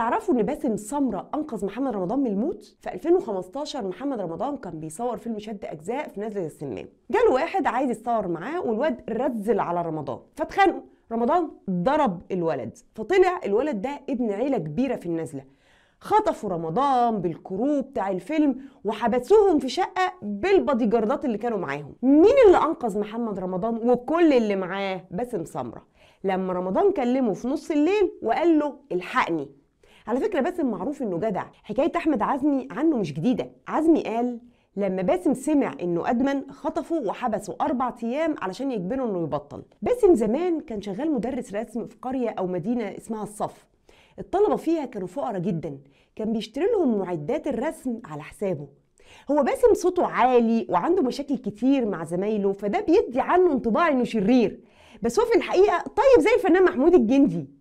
تعرفوا ان باسم سمره انقذ محمد رمضان من الموت في 2015 محمد رمضان كان بيصور فيلم شد اجزاء في نزله السنان جاله واحد عايز يتصور معاه والواد رزل على رمضان فاتخانقوا رمضان ضرب الولد فطلع الولد ده ابن عيله كبيره في النزله خطفوا رمضان بالكروب بتاع الفيلم وحبسوهم في شقة بالبادي جاردات اللي كانوا معاهم مين اللي أنقذ محمد رمضان وكل اللي معاه باسم سمرة لما رمضان كلمه في نص الليل وقال له الحقني على فكره باسم معروف انه جدع حكايه احمد عزمي عنه مش جديده عزمي قال لما باسم سمع انه ادمن خطفه وحبسه اربع ايام علشان يجبره انه يبطل باسم زمان كان شغال مدرس رسم في قريه او مدينه اسمها الصف الطلبه فيها كانوا فقراء جدا كان بيشتري لهم معدات الرسم على حسابه هو باسم صوته عالي وعنده مشاكل كتير مع زمايله فده بيدي عنه انطباع انه شرير بس هو في الحقيقه طيب زي الفنان محمود الجندي